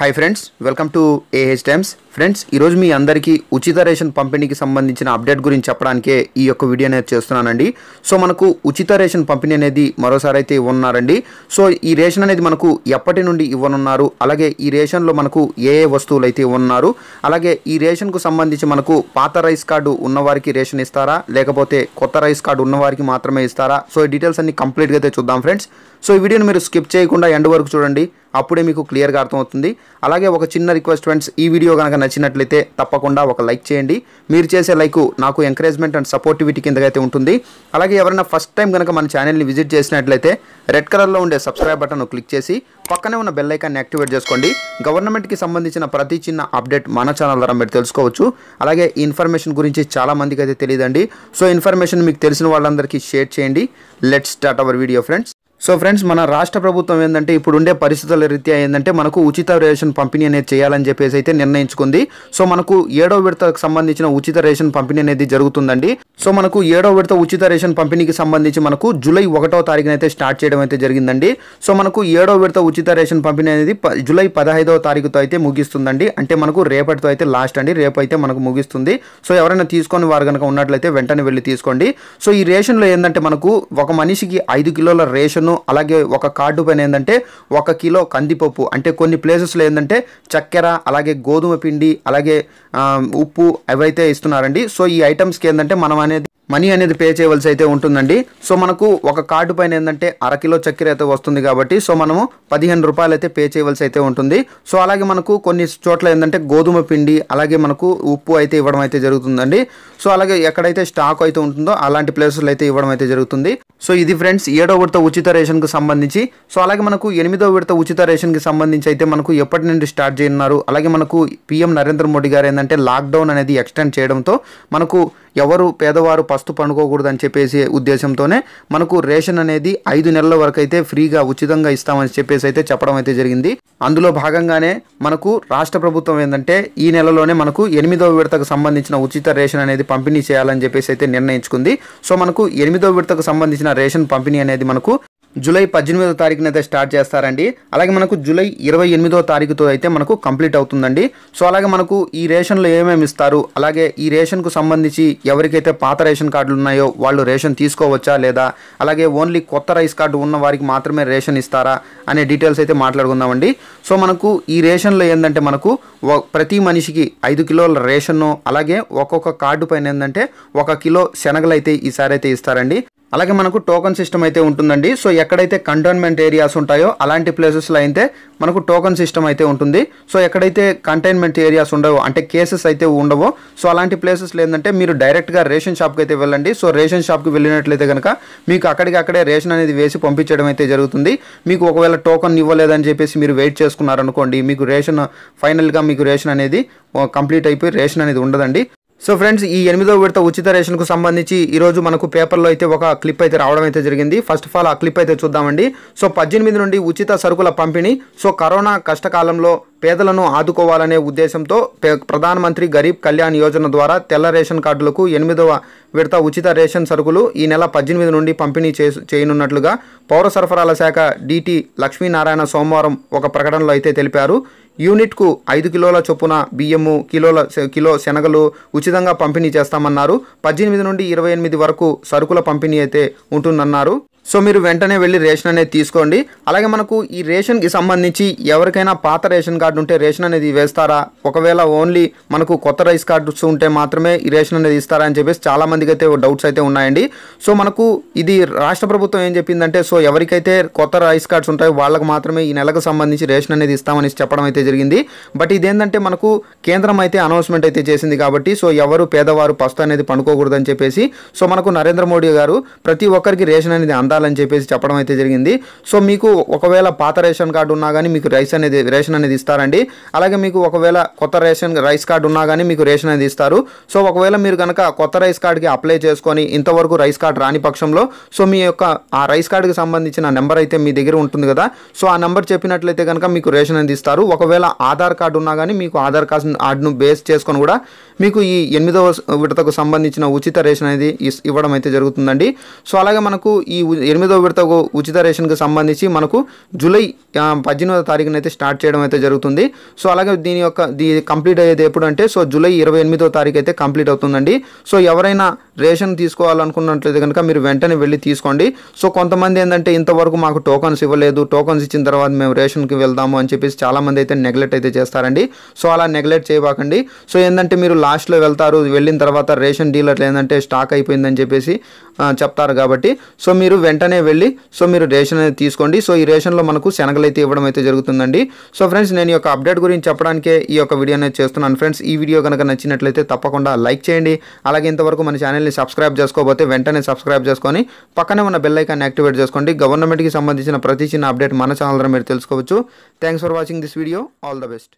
hi friends welcome to AH times friends ఈరోజు మీ అందరికీ ఉచిత రేషన్ పంపిణీకి సంబంధించిన అప్డేట్ గురించి చెప్పడానికే ఈ యొక్క వీడియో అనేది చేస్తున్నానండి సో మనకు ఉచిత రేషన్ పంపిణీ అనేది మరోసారి అయితే ఇవ్వనున్నారండి సో ఈ రేషన్ అనేది మనకు ఎప్పటి నుండి ఇవ్వనున్నారు అలాగే ఈ రేషన్లో మనకు ఏ ఏ వస్తువులు అయితే ఇవ్వనున్నారు అలాగే ఈ రేషన్కు సంబంధించి మనకు పాత రైస్ కార్డు ఉన్నవారికి రేషన్ ఇస్తారా లేకపోతే కొత్త రైస్ కార్డు ఉన్నవారికి మాత్రమే ఇస్తారా సో ఈ డీటెయిల్స్ అన్ని కంప్లీట్గా అయితే చూద్దాం ఫ్రెండ్స్ సో ఈ వీడియోని మీరు స్కిప్ చేయకుండా ఎండ్ వరకు చూడండి అప్పుడే మీకు క్లియర్గా అర్థమవుతుంది అలాగే ఒక చిన్న రిక్వెస్ట్ ఫ్రెండ్స్ ఈ వీడియో కనుక నచ్చినట్లయితే తప్పకుండా ఒక లైక్ చేయండి మీరు చేసే లైక్ నాకు ఎంకరేజ్మెంట్ అండ్ సపోర్టివిటీ కిందకైతే ఉంటుంది అలాగే ఎవరైనా ఫస్ట్ టైం కనుక మన ఛానల్ని విజిట్ చేసినట్లయితే రెడ్ కలర్లో ఉండే సబ్స్క్రైబ్ బటన్ను క్లిక్ చేసి పక్కనే ఉన్న బెల్ ఐకాన్ని యాక్టివేట్ చేసుకోండి గవర్నమెంట్కి సంబంధించిన ప్రతి చిన్న అప్డేట్ మన ఛానల్ ద్వారా మీరు తెలుసుకోవచ్చు అలాగే ఈ ఇన్ఫర్మేషన్ గురించి చాలామందికి అయితే తెలియదండి సో ఇన్ఫర్మేషన్ మీకు తెలిసిన వాళ్ళందరికీ షేర్ చేయండి let start our video friends so friends మన రాష్ట్ర ప్రభుత్వం ఏంటంటే ఇప్పుడు ఉండే పరిస్థితుల రీత్యా ఏంటంటే మనకు ఉచిత రేషన్ పంపిణీ అనేది చేయాలని చెప్పేసి అయితే నిర్ణయించుకుంది సో మనకు ఏడో విడతకు సంబంధించిన ఉచిత రేషన్ పంపిణీ అనేది జరుగుతుందండి సో మనకు ఏడో విడత ఉచిత రేషన్ పంపిణీకి సంబంధించి మనకు జూలై ఒకటో తారీఖున అయితే స్టార్ట్ చేయడం అయితే జరిగిందండి సో మనకు ఏడో విడత ఉచిత రేషన్ పంపిణీ అనేది జూలై పదహైదవ తారీఖుతో అయితే ముగిస్తుందండి అంటే మనకు రేపటితో అయితే లాస్ట్ అండి రేపు అయితే మనకు ముగిస్తుంది సో ఎవరైనా తీసుకొని వారు కనుక ఉన్నట్లయితే వెంటనే వెళ్ళి తీసుకోండి సో ఈ రేషన్లో ఏంటంటే మనకు ఒక మనిషికి ఐదు కిలోల రేషన్ బెల్లము అలాగే ఒక కార్డు పైన ఏంటంటే ఒక కిలో కందిపప్పు అంటే కొన్ని ప్లేసెస్లో ఏంటంటే చక్కెర అలాగే గోధుమ పిండి అలాగే ఉప్పు అవైతే ఇస్తున్నారండి సో ఈ ఐటమ్స్కి ఏంటంటే మనం అనేది మనీ అనేది పే చేయవలసి అయితే ఉంటుందండి సో మనకు ఒక కార్డు పైన ఏంటంటే అరకిలో చక్కెర అయితే వస్తుంది కాబట్టి సో మనము పదిహేను రూపాయలు అయితే పే చేయవలసి అయితే ఉంటుంది సో అలాగే మనకు కొన్ని చోట్ల ఏంటంటే గోధుమ పిండి అలాగే మనకు ఉప్పు అయితే ఇవ్వడం అయితే జరుగుతుందండి సో అలాగే ఎక్కడైతే స్టాక్ అయితే ఉంటుందో అలాంటి ప్లేసెస్లో అయితే ఇవ్వడం అయితే జరుగుతుంది సో ఇది ఫ్రెండ్స్ ఏడో విడత ఉచిత రేషన్కి సంబంధించి సో అలాగే మనకు ఎనిమిదో విడత ఉచిత రేషన్కి సంబంధించి అయితే మనకు ఎప్పటి నుండి స్టార్ట్ చేయనున్నారు అలాగే మనకు పీఎం నరేంద్ర మోడీ గారు ఏంటంటే లాక్డౌన్ అనేది ఎక్స్టెండ్ చేయడంతో మనకు ఎవరు పేదవారు పస్తు పండుకోకూడదని చెప్పేసి ఉద్దేశంతోనే మనకు రేషన్ అనేది ఐదు నెలల వరకు అయితే ఫ్రీగా ఉచితంగా ఇస్తామని చెప్పేసి అయితే చెప్పడం అయితే జరిగింది అందులో భాగంగానే మనకు రాష్ట్ర ప్రభుత్వం ఏంటంటే ఈ నెలలోనే మనకు ఎనిమిదవ విడతకు సంబంధించిన ఉచిత రేషన్ అనేది పంపిణీ చేయాలని చెప్పేసి అయితే నిర్ణయించుకుంది సో మనకు ఎనిమిదవ విడతకు సంబంధించిన రేషన్ పంపిణీ అనేది మనకు జూలై పద్దెనిమిదో తారీఖున అయితే స్టార్ట్ చేస్తారండి అలాగే మనకు జూలై ఇరవై ఎనిమిదో తారీఖుతో అయితే మనకు కంప్లీట్ అవుతుందండి సో అలాగే మనకు ఈ రేషన్లో ఏమేమి ఇస్తారు అలాగే ఈ రేషన్కు సంబంధించి ఎవరికైతే పాత రేషన్ కార్డులు ఉన్నాయో వాళ్ళు రేషన్ తీసుకోవచ్చా లేదా అలాగే ఓన్లీ కొత్త రైస్ కార్డు ఉన్న వారికి మాత్రమే రేషన్ ఇస్తారా అనే డీటెయిల్స్ అయితే మాట్లాడుకుందామండి సో మనకు ఈ రేషన్లో ఏంటంటే మనకు ప్రతి మనిషికి ఐదు కిలోల రేషన్ను అలాగే ఒక్కొక్క కార్డు పైన ఏంటంటే ఒక కిలో శనగలు అయితే ఈసారి అయితే ఇస్తారండి అలాగే మనకు టోకన్ సిస్టమ్ అయితే ఉంటుందండి సో ఎక్కడైతే కంటైన్మెంట్ ఏరియాస్ ఉంటాయో అలాంటి ప్లేసెస్లో అయితే మనకు టోకన్ సిస్టమ్ అయితే ఉంటుంది సో ఎక్కడైతే కంటైన్మెంట్ ఏరియాస్ ఉండవో అంటే కేసెస్ అయితే ఉండవో సో అలాంటి ప్లేసెస్లో ఏంటంటే మీరు డైరెక్ట్గా రేషన్ షాప్కి అయితే వెళ్ళండి సో రేషన్ షాప్కి వెళ్ళినట్లయితే కనుక మీకు అక్కడికి అక్కడే రేషన్ అనేది వేసి పంపించడం అయితే జరుగుతుంది మీకు ఒకవేళ టోకన్ ఇవ్వలేదని చెప్పేసి మీరు వెయిట్ చేసుకున్నారనుకోండి మీకు రేషన్ ఫైనల్గా మీకు రేషన్ అనేది కంప్లీట్ అయిపోయి రేషన్ అనేది ఉండదండి సో ఫ్రెండ్స్ ఈ ఎనిమిదో విడత ఉచిత రేషన్కు సంబంధించి ఈరోజు మనకు పేపర్లో అయితే ఒక క్లిప్ అయితే రావడం అయితే జరిగింది ఫస్ట్ ఆఫ్ ఆల్ ఆ క్లిప్ అయితే చూద్దామండి సో పద్దెనిమిది నుండి ఉచిత సరుకుల పంపిణీ సో కరోనా కష్టకాలంలో పేదలను ఆదుకోవాలనే ఉద్దేశంతో ప్రధానమంత్రి గరీబ్ కళ్యాణ్ యోజన ద్వారా తెల్ల రేషన్ కార్డులకు ఎనిమిదవ విడత ఉచిత రేషన్ సరుకులు ఈ నెల పద్దెనిమిది నుండి పంపిణీ చేయనున్నట్లుగా పౌర సరఫరాల శాఖ డీటీ లక్ష్మీనారాయణ సోమవారం ఒక ప్రకటనలో అయితే తెలిపారు యూనిట్కు ఐదు కిలోల చొప్పున బియ్యము కిలోల కిలో శనగలు ఉచితంగా పంపిణీ చేస్తామన్నారు పద్దెనిమిది నుండి ఇరవై ఎనిమిది వరకు సరుకుల పంపిణీ అయితే ఉంటుందన్నారు సో మీరు వెంటనే వెళ్ళి రేషన్ అనేది తీసుకోండి అలాగే మనకు ఈ రేషన్కి సంబంధించి ఎవరికైనా పాత రేషన్ కార్డు ఉంటే రేషన్ అనేది వేస్తారా ఒకవేళ ఓన్లీ మనకు కొత్త రైస్ కార్డ్స్ ఉంటే మాత్రమే ఈ రేషన్ అనేది ఇస్తారా అని చెప్పేసి చాలామందికి అయితే డౌట్స్ అయితే ఉన్నాయండి సో మనకు ఇది రాష్ట్ర ప్రభుత్వం ఏం చెప్పిందంటే సో ఎవరికైతే కొత్త రైస్ కార్డ్స్ ఉంటాయో వాళ్ళకి మాత్రమే ఈ నెలకు సంబంధించి రేషన్ అనేది ఇస్తామని చెప్పడం అయితే జరిగింది బట్ ఇదేంటంటే మనకు కేంద్రం అయితే అనౌన్స్మెంట్ అయితే చేసింది కాబట్టి సో ఎవరు పేదవారు పస్తు అనేది పండుకోకూడదని చెప్పేసి సో మనకు నరేంద్ర మోడీ గారు ప్రతి ఒక్కరికి రేషన్ అనేది అంద ఉండాలని చెప్పేసి చెప్పడం అయితే జరిగింది సో మీకు ఒకవేళ పాత రేషన్ కార్డు ఉన్నా కానీ మీకు రైస్ అనేది రేషన్ అనేది ఇస్తారండి అలాగే మీకు ఒకవేళ కొత్త రేషన్ రైస్ కార్డు ఉన్నా కానీ మీకు రేషన్ అనేది ఇస్తారు సో ఒకవేళ మీరు కనుక కొత్త రైస్ కార్డుకి అప్లై చేసుకొని ఇంతవరకు రైస్ కార్డు రాని పక్షంలో సో మీ యొక్క ఆ రైస్ కార్డుకి సంబంధించిన నెంబర్ అయితే మీ దగ్గర ఉంటుంది కదా సో ఆ నెంబర్ చెప్పినట్లయితే కనుక మీకు రేషన్ అనేది ఇస్తారు ఒకవేళ ఆధార్ కార్డు ఉన్నా కానీ మీకు ఆధార్ కార్డును బేస్ చేసుకొని కూడా మీకు ఈ ఎనిమిదవ విడతకు సంబంధించిన ఉచిత రేషన్ అనేది ఇవ్వడం అయితే జరుగుతుందండి సో అలాగే మనకు ఈ ఎనిమిదవ విడత ఉచిత రేషన్కి సంబంధించి మనకు జూలై పద్దెనిమిదవ తారీఖున అయితే స్టార్ట్ చేయడం అయితే జరుగుతుంది సో అలాగే దీని యొక్క దీ కంప్లీట్ అయ్యేది ఎప్పుడంటే సో జూలై ఇరవై ఎనిమిదవ తారీఖు అయితే కంప్లీట్ అవుతుందండి సో ఎవరైనా రేషన్ తీసుకోవాలనుకున్నట్లయితే కనుక మీరు వెంటనే వెళ్ళి తీసుకోండి సో కొంతమంది ఏంటంటే ఇంతవరకు మాకు టోకన్స్ ఇవ్వలేదు టోకన్స్ ఇచ్చిన తర్వాత మేము రేషన్కి వెళ్దాము అని చెప్పేసి చాలామంది అయితే నెగ్లెక్ట్ అయితే చేస్తారండి సో అలా నెగ్లెక్ట్ చేయబాకండి సో ఏంటంటే మీరు లాస్ట్లో వెళ్తారు వెళ్ళిన తర్వాత రేషన్ డీలర్లు ఏంటంటే స్టాక్ అయిపోయిందని చెప్పేసి చెప్తారు కాబట్టి సో మీరు వెంటనే వెళ్ళి సో మీరు రేషన్ అనేది తీసుకోండి సో ఈ రేషన్లో మనకు శనగలు అయితే ఇవ్వడం అయితే జరుగుతుందండి సో ఫ్రెండ్స్ నేను ఈ యొక్క అప్డేట్ గురించి చెప్పడానికే ఈ యొక్క వీడియో అనేది చేస్తున్నాను ఫ్రెండ్స్ ఈ వీడియో కనుక నచ్చినట్లయితే తప్పకుండా లైక్ చేయండి అలాగే ఇంతవరకు మన ఛానల్ ఛానల్ని సబ్స్క్రైబ్ చేసుకోకపోతే వెంటనే సబ్స్క్రైబ్ చేసుకొని పక్కనే ఉన్న బెల్ యాక్టివేట్ చేసుకోండి గవర్నమెంట్కి సంబంధించిన ప్రతి చిన్న అప్డేట్ మన ఛానల్ ద్వారా మీరు తెలుసుకోవచ్చు thanks for watching this video all the best